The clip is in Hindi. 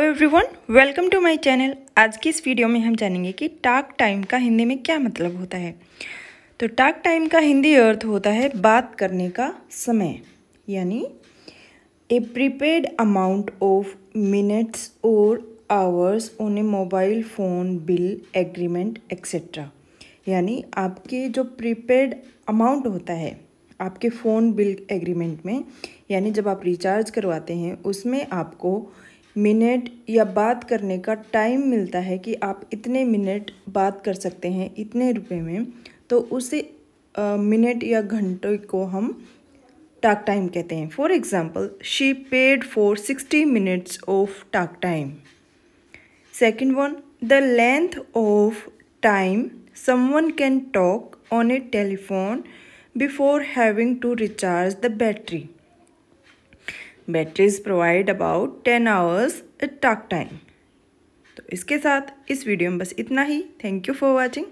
everyone welcome to my channel आज की इस वीडियो में हम जानेंगे कि टाक टाइम का हिंदी में क्या मतलब होता है तो टाक टाइम का हिंदी अर्थ होता है बात करने का समय यानी a prepaid amount of minutes और hours on a mobile phone bill agreement etcetera यानी आपके जो प्रीपेड अमाउंट होता है आपके फ़ोन बिल एग्रीमेंट में यानी जब आप रिचार्ज करवाते हैं उसमें आपको मिनट या बात करने का टाइम मिलता है कि आप इतने मिनट बात कर सकते हैं इतने रुपए में तो उसे मिनट या घंटे को हम टाक टाइम कहते हैं for example she paid for sixty minutes of talk time second one the length of time someone can talk on a telephone before having to recharge the battery batteries provide about ten hours talk time तो इसके साथ इस वीडियो में बस इतना ही थैंक यू फॉर वॉचिंग